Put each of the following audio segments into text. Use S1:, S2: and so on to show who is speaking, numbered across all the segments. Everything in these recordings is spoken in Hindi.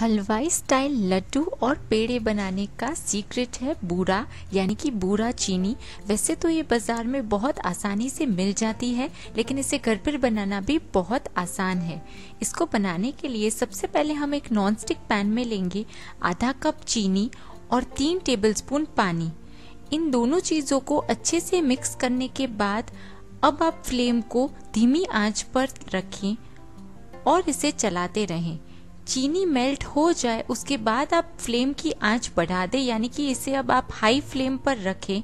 S1: हलवाई स्टाइल लड्डू और पेड़े बनाने का सीक्रेट है बूरा यानी कि बूरा चीनी वैसे तो ये बाज़ार में बहुत आसानी से मिल जाती है लेकिन इसे घर पर बनाना भी बहुत आसान है इसको बनाने के लिए सबसे पहले हम एक नॉन स्टिक पैन में लेंगे आधा कप चीनी और तीन टेबलस्पून पानी इन दोनों चीज़ों को अच्छे से मिक्स करने के बाद अब आप फ्लेम को धीमी आंच पर रखें और इसे चलाते रहें चीनी मेल्ट हो जाए उसके बाद आप फ्लेम की आंच बढ़ा दें यानी कि इसे अब आप हाई फ्लेम पर रखें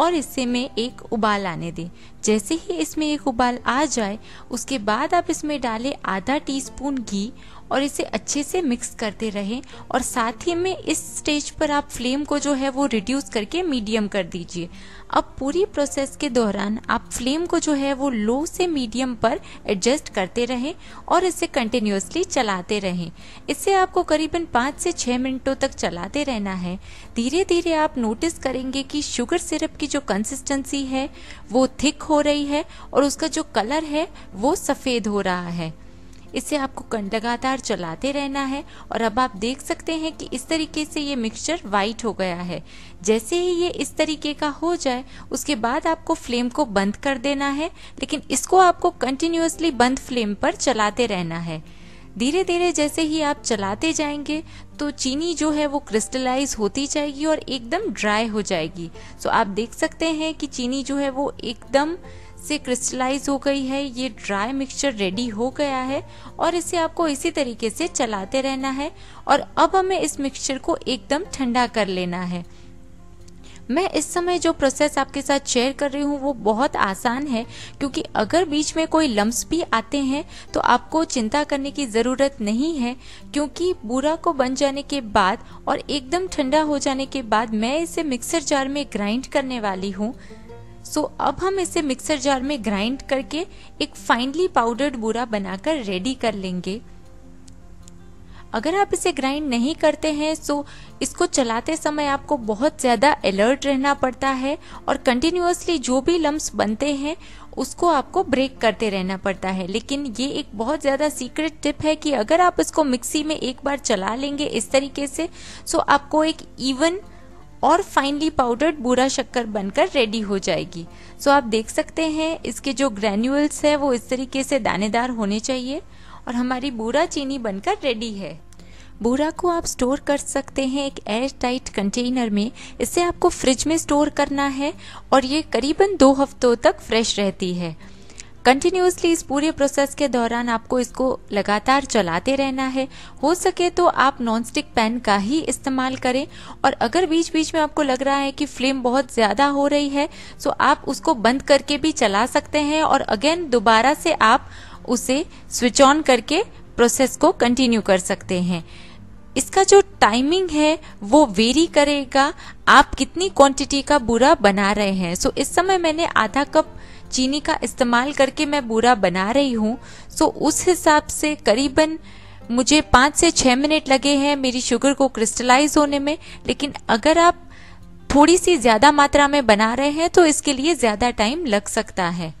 S1: और इससे में एक उबाल आने दें जैसे ही इसमें एक उबाल आ जाए उसके बाद आप इसमें डालें आधा टीस्पून घी और इसे अच्छे से मिक्स करते रहें और साथ ही में इस स्टेज पर आप फ्लेम को जो है वो रिड्यूस करके मीडियम कर दीजिए अब पूरी प्रोसेस के दौरान आप फ्लेम को जो है वो लो से मीडियम पर एडजस्ट करते रहें और इसे कंटिन्यूसली चलाते रहें इसे आपको करीबन पाँच से छः मिनटों तक चलाते रहना है धीरे धीरे आप नोटिस करेंगे कि शुगर सिरप की जो कंसिस्टेंसी है वो थिक हो रही है और उसका जो कलर है वो सफ़ेद हो रहा है इसे आपको लगातार चलाते रहना है और अब आप देख सकते हैं कि इस तरीके से ये मिक्सचर वाइट हो गया है जैसे ही ये इस तरीके का हो जाए उसके बाद आपको फ्लेम को बंद कर देना है लेकिन इसको आपको कंटिन्यूसली बंद फ्लेम पर चलाते रहना है धीरे धीरे जैसे ही आप चलाते जाएंगे तो चीनी जो है वो क्रिस्टलाइज होती जाएगी और एकदम ड्राई हो जाएगी सो आप देख सकते हैं कि चीनी जो है वो एकदम से क्रिस्टलाइज हो गई है ये ड्राई मिक्सचर रेडी हो गया है और इसे आपको इसी तरीके से चलाते रहना है और अब हमें इस मिक्सचर को एकदम ठंडा कर लेना है मैं इस समय जो प्रोसेस आपके साथ शेयर कर रही हूँ वो बहुत आसान है क्योंकि अगर बीच में कोई लम्स भी आते हैं तो आपको चिंता करने की ज़रूरत नहीं है क्योंकि बूरा को बन जाने के बाद और एकदम ठंडा हो जाने के बाद मैं इसे मिक्सर जार में ग्राइंड करने वाली हूँ सो so, अब हम इसे मिक्सर जार में ग्राइंड करके एक फाइनली पाउडर्ड बूरा बनाकर रेडी कर लेंगे अगर आप इसे ग्राइंड नहीं करते हैं सो इसको चलाते समय आपको बहुत ज़्यादा अलर्ट रहना पड़ता है और कंटिन्यूसली जो भी लम्ब बनते हैं उसको आपको ब्रेक करते रहना पड़ता है लेकिन ये एक बहुत ज़्यादा सीक्रेट टिप है कि अगर आप इसको मिक्सी में एक बार चला लेंगे इस तरीके से सो आपको एक इवन और फाइनली पाउडर्ड बूरा शक्कर बनकर रेडी हो जाएगी सो आप देख सकते हैं इसके जो ग्रेन्यूल्स है वो इस तरीके से दानेदार होने चाहिए और हमारी बूरा चीनी बनकर रेडी है बूरा को आप स्टोर कर सकते हैं एक एयर टाइट कंटेनर में इसे आपको फ्रिज में स्टोर करना है और ये करीबन दो हफ्तों तक फ्रेश रहती है कंटिन्यूसली इस पूरे प्रोसेस के दौरान आपको इसको लगातार चलाते रहना है हो सके तो आप नॉन स्टिक पैन का ही इस्तेमाल करें और अगर बीच बीच में आपको लग रहा है कि फ्लेम बहुत ज़्यादा हो रही है तो आप उसको बंद करके भी चला सकते हैं और अगेन दोबारा से आप उसे स्विच ऑन करके प्रोसेस को कंटिन्यू कर सकते हैं इसका जो टाइमिंग है वो वेरी करेगा आप कितनी क्वांटिटी का बूरा बना रहे हैं सो so, इस समय मैंने आधा कप चीनी का इस्तेमाल करके मैं बूरा बना रही हूँ सो so, उस हिसाब से करीबन मुझे पाँच से छः मिनट लगे हैं मेरी शुगर को क्रिस्टलाइज होने में लेकिन अगर आप थोड़ी सी ज़्यादा मात्रा में बना रहे हैं तो इसके लिए ज़्यादा टाइम लग सकता है